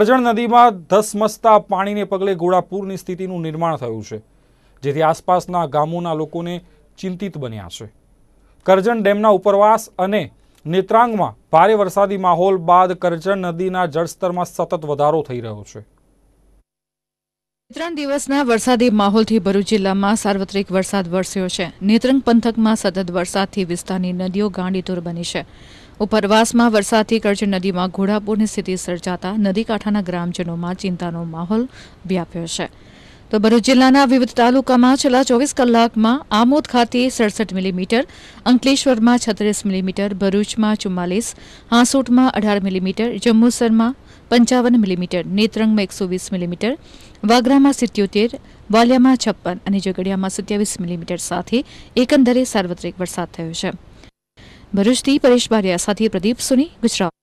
કરજણ નદીમાં ધસમસતા પાણીને પગલે ઘોડાપૂરની સ્થિતિનું નિર્માણ થયું છે જેથી આસપાસના ગામોના લોકોને ચિંતિત બન્યા છે કરજણ ડેમના ઉપરવાસ અને નેત્રાંગમાં ભારે વરસાદી માહોલ બાદ કરજણ નદીના જળસ્તરમાં સતત વધારો થઈ રહ્યો છે ત્રણ દિવસના વરસાદી માહોલથી ભરૂચ જિલ્લામાં સાર્વત્રિક વરસાદ વરસ્યો છે નેત્રંગ પંથકમાં સતત વરસાદથી વિસ્તારની નદીઓ ગાંડીતુર બની છે ઉપરવાસમાં વરસાદથી કરજ નદીમાં ઘોડાપૂરની સ્થિતિ સર્જાતા નદી કાંઠાના ગ્રામજનોમાં ચિંતાનો માહોલ વ્યાપ્યો છે તો ભરૂચ જિલ્લાના વિવિધ તાલુકામાં છેલ્લા ચોવીસ કલાકમાં આમોદ ખાતે સડસઠ મિલીમીટર અંકલેશ્વરમાં છત્રીસ મિલીમીટર ભરૂચમાં ચુમ્માલીસ હાંસોટમાં અઢાર મિલીમીટર જમ્મુસરમાં પંચાવન મિલીમીટર નેત્રંગમાં એકસો વીસ મિલીમીટર વાગરામાં સિત્યોતેર વાલિયામાં છપ્પન અને ઝઘડિયામાં સત્યાવીસ મિલીમીટર સાથે એકંદરે સાર્વત્રિક વરસાદ થયો છે ભરૂચથી પરેશ બારિયા સાથે પ્રદીપ સુની ગુજરાત